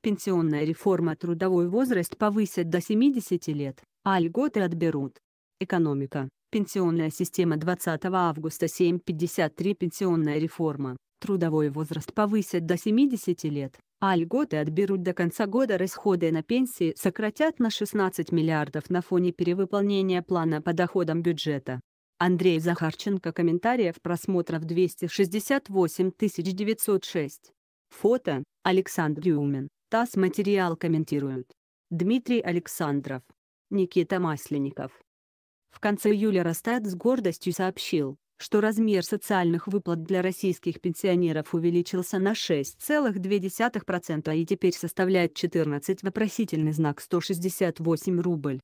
Пенсионная реформа трудовой возраст повысят до 70 лет, а льготы отберут. Экономика. Пенсионная система 20 августа 7.53 Пенсионная реформа. Трудовой возраст повысят до 70 лет, а льготы отберут до конца года расходы на пенсии сократят на 16 миллиардов на фоне перевыполнения плана по доходам бюджета. Андрей Захарченко комментариев просмотров 268 906. Фото Александр Юмин ТАСС материал комментируют Дмитрий Александров, Никита Масленников. В конце июля Росстат с гордостью сообщил, что размер социальных выплат для российских пенсионеров увеличился на 6,2% и теперь составляет 14 вопросительный знак 168 рубль.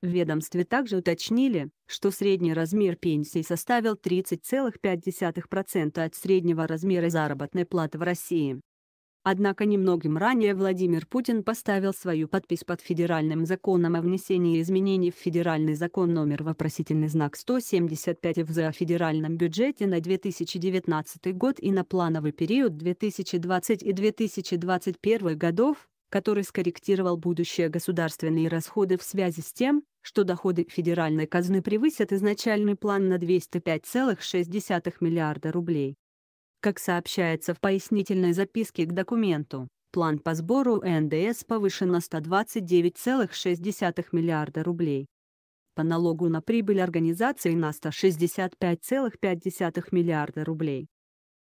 В ведомстве также уточнили, что средний размер пенсии составил 30,5% от среднего размера заработной платы в России. Однако немногим ранее Владимир Путин поставил свою подпись под федеральным законом о внесении изменений в федеральный закон номер вопросительный знак 175 в о федеральном бюджете на 2019 год и на плановый период 2020 и 2021 годов, который скорректировал будущие государственные расходы в связи с тем, что доходы федеральной казны превысят изначальный план на 205,6 миллиарда рублей. Как сообщается в пояснительной записке к документу, план по сбору НДС повышен на 129,6 миллиарда рублей. По налогу на прибыль организации на 165,5 миллиарда рублей.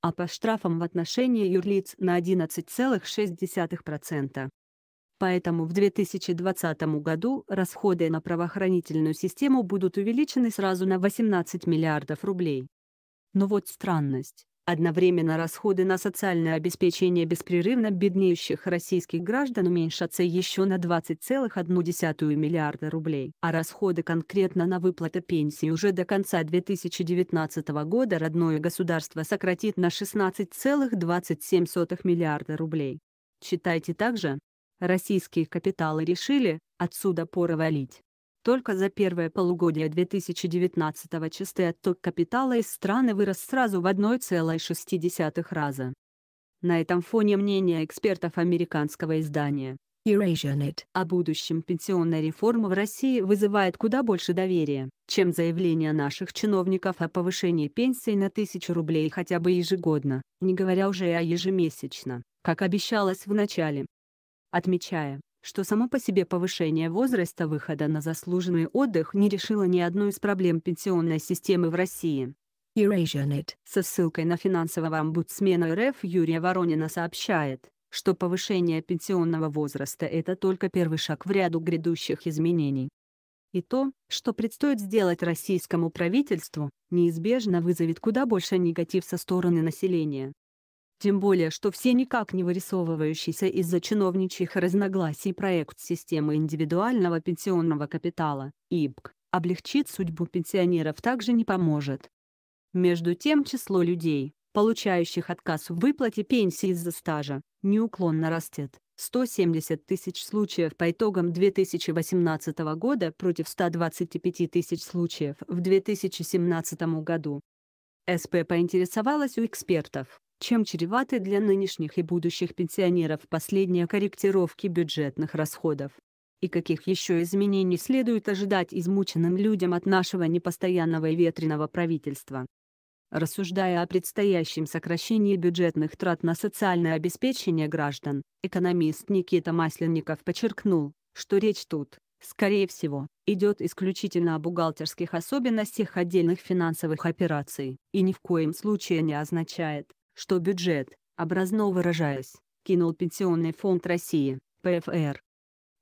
А по штрафам в отношении юрлиц на 11,6%. Поэтому в 2020 году расходы на правоохранительную систему будут увеличены сразу на 18 миллиардов рублей. Но вот странность. Одновременно расходы на социальное обеспечение беспрерывно беднеющих российских граждан уменьшатся еще на 20,1 миллиарда рублей. А расходы конкретно на выплаты пенсии уже до конца 2019 года родное государство сократит на 16,27 миллиарда рублей. Читайте также. Российские капиталы решили, отсюда поры валить. Только за первое полугодие 2019 чистый отток капитала из страны вырос сразу в 1,6 раза. На этом фоне мнение экспертов американского издания EurasiaNet о будущем пенсионной реформы в России вызывает куда больше доверия, чем заявления наших чиновников о повышении пенсии на 1000 рублей хотя бы ежегодно, не говоря уже о ежемесячно, как обещалось в начале. Отмечая, что само по себе повышение возраста выхода на заслуженный отдых не решило ни одну из проблем пенсионной системы в России. EurasiaNet со ссылкой на финансового омбудсмена РФ Юрия Воронина сообщает, что повышение пенсионного возраста – это только первый шаг в ряду грядущих изменений. И то, что предстоит сделать российскому правительству, неизбежно вызовет куда больше негатив со стороны населения. Тем более, что все никак не вырисовывающиеся из-за чиновничьих разногласий проект системы индивидуального пенсионного капитала, ИПК, облегчит судьбу пенсионеров также не поможет. Между тем число людей, получающих отказ в выплате пенсии из-за стажа, неуклонно растет. 170 тысяч случаев по итогам 2018 года против 125 тысяч случаев в 2017 году. СП поинтересовалась у экспертов, чем чреваты для нынешних и будущих пенсионеров последние корректировки бюджетных расходов. И каких еще изменений следует ожидать измученным людям от нашего непостоянного и ветреного правительства. Рассуждая о предстоящем сокращении бюджетных трат на социальное обеспечение граждан, экономист Никита Масленников подчеркнул, что речь тут, скорее всего, идет исключительно о бухгалтерских особенностях отдельных финансовых операций и ни в коем случае не означает, что бюджет, образно выражаясь, кинул Пенсионный фонд России, ПФР.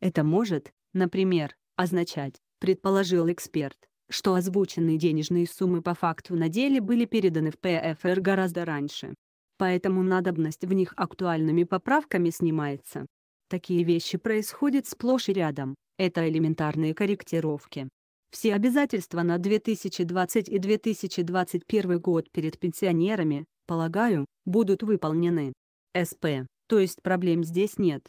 Это может, например, означать, предположил эксперт, что озвученные денежные суммы по факту на деле были переданы в ПФР гораздо раньше. Поэтому надобность в них актуальными поправками снимается. Такие вещи происходят сплошь и рядом, это элементарные корректировки. Все обязательства на 2020 и 2021 год перед пенсионерами, полагаю, будут выполнены. СП, то есть проблем здесь нет.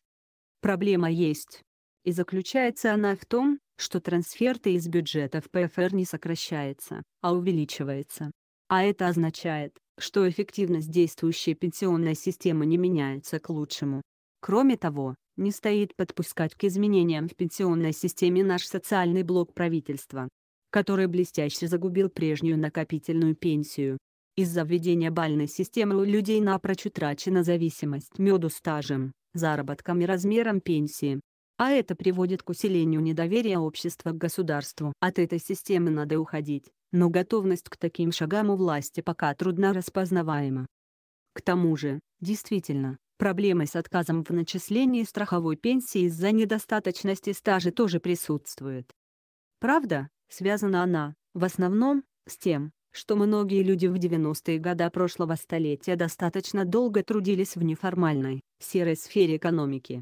Проблема есть. И заключается она в том, что трансферты из бюджета в ПФР не сокращается, а увеличивается. А это означает, что эффективность действующей пенсионной системы не меняется к лучшему. Кроме того, не стоит подпускать к изменениям в пенсионной системе наш социальный блок правительства, который блестяще загубил прежнюю накопительную пенсию, из-за введения бальной системы у людей напрочь утрачена зависимость меду стажем, заработком и размером пенсии. А это приводит к усилению недоверия общества к государству. От этой системы надо уходить, но готовность к таким шагам у власти пока трудно распознаваема. К тому же, действительно, проблемы с отказом в начислении страховой пенсии из-за недостаточности стажа тоже присутствуют. Правда, связана она, в основном, с тем, что многие люди в 90-е годы прошлого столетия достаточно долго трудились в неформальной, серой сфере экономики.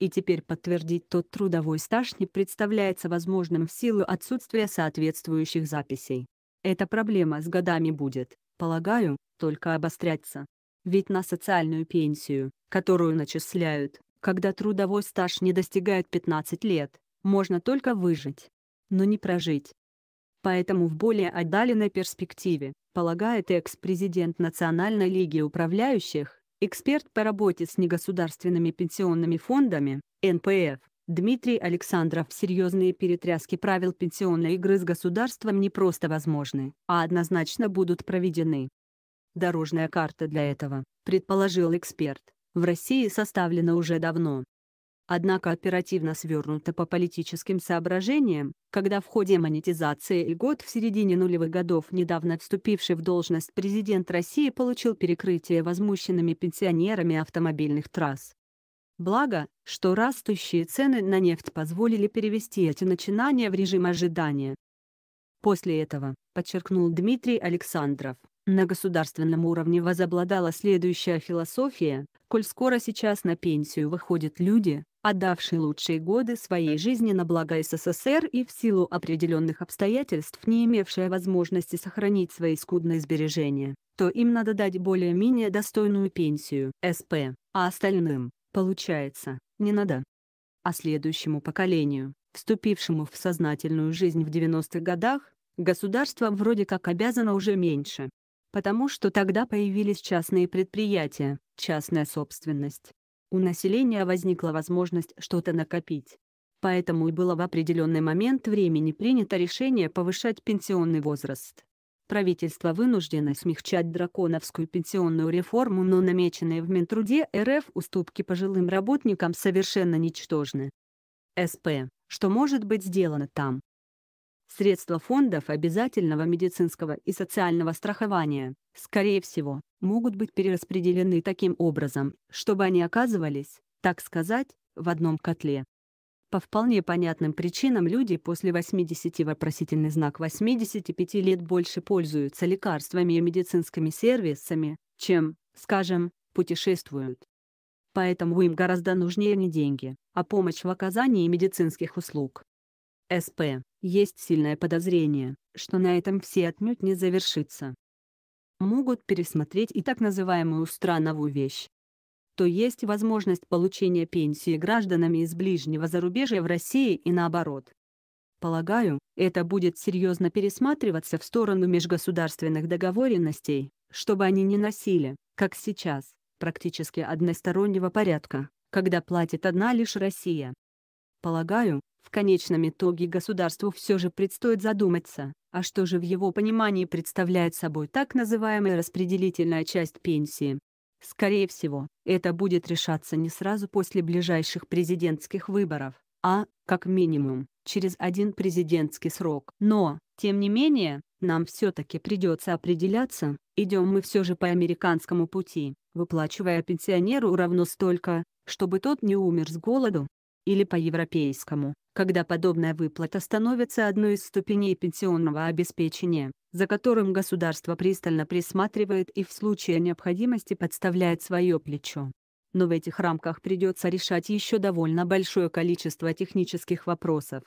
И теперь подтвердить тот трудовой стаж не представляется возможным в силу отсутствия соответствующих записей. Эта проблема с годами будет, полагаю, только обостряться. Ведь на социальную пенсию, которую начисляют, когда трудовой стаж не достигает 15 лет, можно только выжить. Но не прожить. Поэтому в более отдаленной перспективе, полагает экс-президент Национальной лиги управляющих, эксперт по работе с негосударственными пенсионными фондами, НПФ, Дмитрий Александров, серьезные перетряски правил пенсионной игры с государством не просто возможны, а однозначно будут проведены. Дорожная карта для этого, предположил эксперт, в России составлена уже давно однако оперативно свернута по политическим соображениям, когда в ходе монетизации льгот в середине нулевых годов недавно вступивший в должность президент России получил перекрытие возмущенными пенсионерами автомобильных трасс. Благо, что растущие цены на нефть позволили перевести эти начинания в режим ожидания. После этого, подчеркнул Дмитрий Александров, на государственном уровне возобладала следующая философия, коль скоро сейчас на пенсию выходят люди, отдавшие лучшие годы своей жизни на благо СССР и в силу определенных обстоятельств не имевшие возможности сохранить свои скудные сбережения, то им надо дать более-менее достойную пенсию, СП, а остальным, получается, не надо. А следующему поколению, вступившему в сознательную жизнь в 90-х годах, государство вроде как обязано уже меньше, потому что тогда появились частные предприятия, частная собственность. У населения возникла возможность что-то накопить. Поэтому и было в определенный момент времени принято решение повышать пенсионный возраст. Правительство вынуждено смягчать драконовскую пенсионную реформу, но намеченные в Минтруде РФ уступки пожилым работникам совершенно ничтожны. СП. Что может быть сделано там? средства фондов обязательного медицинского и социального страхования, скорее всего, могут быть перераспределены таким образом, чтобы они оказывались, так сказать, в одном котле. По вполне понятным причинам люди после 80 вопросительный знак 85 лет больше пользуются лекарствами и медицинскими сервисами, чем, скажем, путешествуют. Поэтому им гораздо нужнее не деньги, а помощь в оказании медицинских услуг. СП, есть сильное подозрение, что на этом все отнюдь не завершится. Могут пересмотреть и так называемую страновую вещь. То есть возможность получения пенсии гражданами из ближнего зарубежья в России и наоборот. Полагаю, это будет серьезно пересматриваться в сторону межгосударственных договоренностей, чтобы они не носили, как сейчас, практически одностороннего порядка, когда платит одна лишь Россия. Полагаю, в конечном итоге государству все же предстоит задуматься, а что же в его понимании представляет собой так называемая распределительная часть пенсии. Скорее всего, это будет решаться не сразу после ближайших президентских выборов, а, как минимум, через один президентский срок. Но, тем не менее, нам все-таки придется определяться, идем мы все же по американскому пути, выплачивая пенсионеру равно столько, чтобы тот не умер с голоду, или по европейскому, когда подобная выплата становится одной из ступеней пенсионного обеспечения, за которым государство пристально присматривает и в случае необходимости подставляет свое плечо. Но в этих рамках придется решать еще довольно большое количество технических вопросов.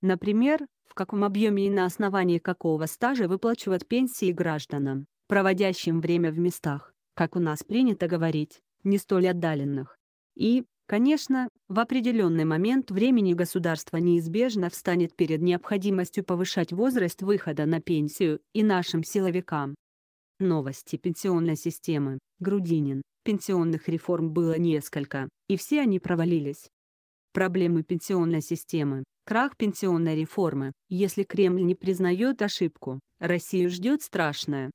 Например, в каком объеме и на основании какого стажа выплачивать пенсии гражданам, проводящим время в местах, как у нас принято говорить, не столь отдаленных. И, Конечно, в определенный момент времени государство неизбежно встанет перед необходимостью повышать возраст выхода на пенсию и нашим силовикам. Новости пенсионной системы. Грудинин. Пенсионных реформ было несколько, и все они провалились. Проблемы пенсионной системы. Крах пенсионной реформы. Если Кремль не признает ошибку, Россию ждет страшное.